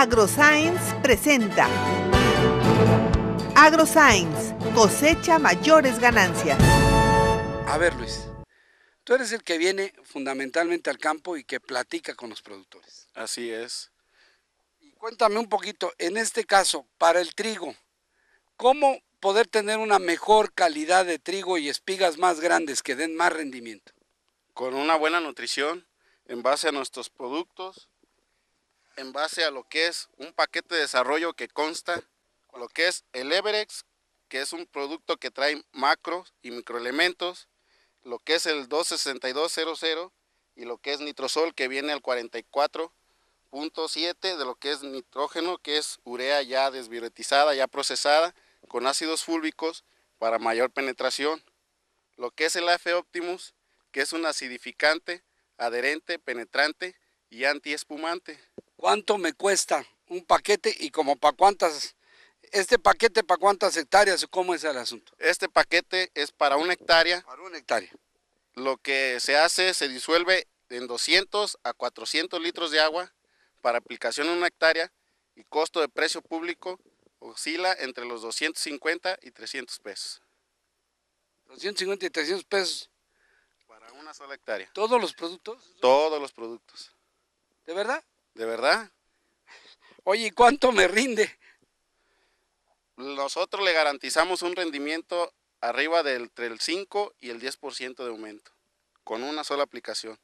AgroScience presenta AgroScience cosecha mayores ganancias. A ver Luis, tú eres el que viene fundamentalmente al campo y que platica con los productores. Así es. cuéntame un poquito, en este caso, para el trigo, ¿cómo poder tener una mejor calidad de trigo y espigas más grandes que den más rendimiento? Con una buena nutrición en base a nuestros productos, en base a lo que es un paquete de desarrollo que consta lo que es el Everex, que es un producto que trae macros y microelementos, lo que es el 26200 y lo que es nitrosol que viene al 44.7 de lo que es nitrógeno, que es urea ya desviretizada, ya procesada con ácidos fúlbicos para mayor penetración. Lo que es el AFE Optimus, que es un acidificante, adherente, penetrante y antiespumante cuánto me cuesta un paquete y como para cuántas, este paquete para cuántas hectáreas o cómo es el asunto. Este paquete es para una hectárea. Para una hectárea. Lo que se hace, se disuelve en 200 a 400 litros de agua para aplicación en una hectárea y costo de precio público oscila entre los 250 y 300 pesos. 250 y 300 pesos. Para una sola hectárea. ¿Todos los productos? Todos los productos. ¿De verdad? ¿De verdad? Oye, ¿y cuánto me rinde? Nosotros le garantizamos un rendimiento arriba del entre el 5 y el 10% de aumento, con una sola aplicación.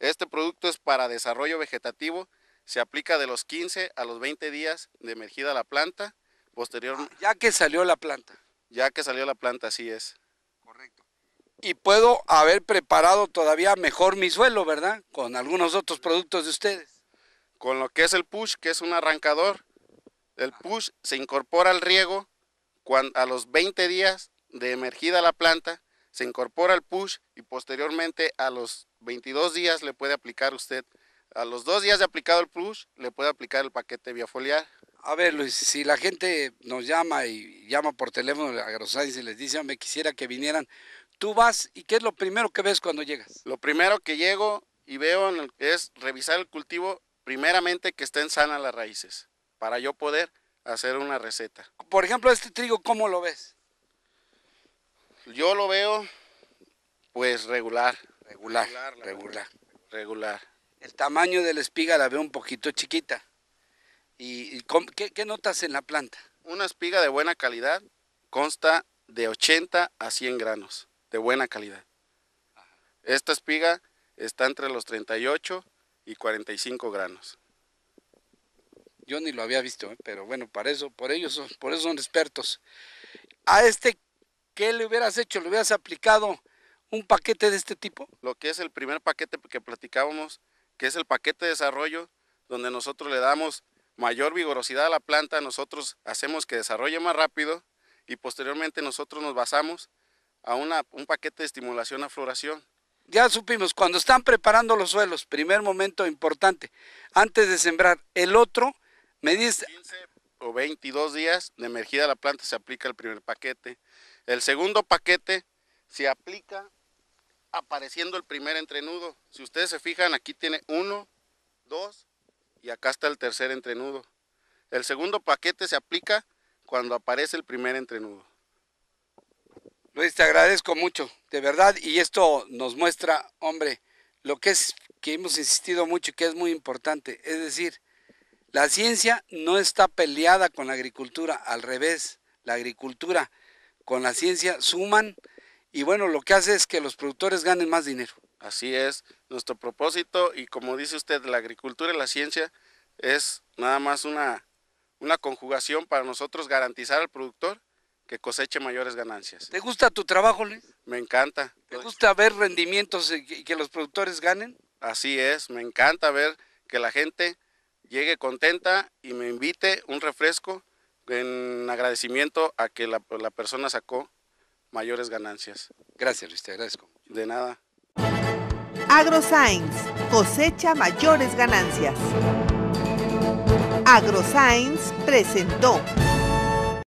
Este producto es para desarrollo vegetativo, se aplica de los 15 a los 20 días de emergida la planta, posterior... Ah, ya que salió la planta. Ya que salió la planta, así es. Correcto. Y puedo haber preparado todavía mejor mi suelo, ¿verdad? Con algunos otros productos de ustedes con lo que es el push, que es un arrancador. El push se incorpora al riego a los 20 días de emergida la planta, se incorpora el push y posteriormente a los 22 días le puede aplicar usted, a los dos días de aplicado el push, le puede aplicar el paquete biofoliar. A ver, Luis, si la gente nos llama y llama por teléfono a Agroscience y les dice, me quisiera que vinieran, tú vas y ¿qué es lo primero que ves cuando llegas? Lo primero que llego y veo es revisar el cultivo primeramente que estén sanas las raíces, para yo poder hacer una receta. Por ejemplo, este trigo, ¿cómo lo ves? Yo lo veo pues regular. Regular, regular. Regular. El tamaño de la espiga la veo un poquito chiquita. ¿Y, y qué qué notas en la planta? Una espiga de buena calidad consta de 80 a 100 granos, de buena calidad. Esta espiga está entre los 38 y 45 granos. Yo ni lo había visto, ¿eh? pero bueno, para eso, por ellos, por eso son expertos. A este, ¿qué le hubieras hecho? ¿Le hubieras aplicado un paquete de este tipo? Lo que es el primer paquete que platicábamos, que es el paquete de desarrollo, donde nosotros le damos mayor vigorosidad a la planta, nosotros hacemos que desarrolle más rápido y posteriormente nosotros nos basamos a un paquete de estimulación a floración ya supimos, cuando están preparando los suelos, primer momento importante, antes de sembrar, el otro, me dice... 15 o 22 días de emergida la planta se aplica el primer paquete. El segundo paquete se aplica apareciendo el primer entrenudo. Si ustedes se fijan, aquí tiene uno, dos y acá está el tercer entrenudo. El segundo paquete se aplica cuando aparece el primer entrenudo. Luis, te agradezco mucho, de verdad, y esto nos muestra, hombre, lo que es que hemos insistido mucho y que es muy importante, es decir, la ciencia no está peleada con la agricultura, al revés, la agricultura con la ciencia suman y bueno, lo que hace es que los productores ganen más dinero. Así es, nuestro propósito y como dice usted, la agricultura y la ciencia es nada más una, una conjugación para nosotros garantizar al productor que coseche mayores ganancias. ¿Te gusta tu trabajo, Luis? Me encanta. ¿Te gusta ver rendimientos y que los productores ganen? Así es, me encanta ver que la gente llegue contenta y me invite un refresco en agradecimiento a que la, persona sacó mayores ganancias. Gracias, Luis, te agradezco. De nada. AgroScience, cosecha mayores ganancias. AgroScience presentó.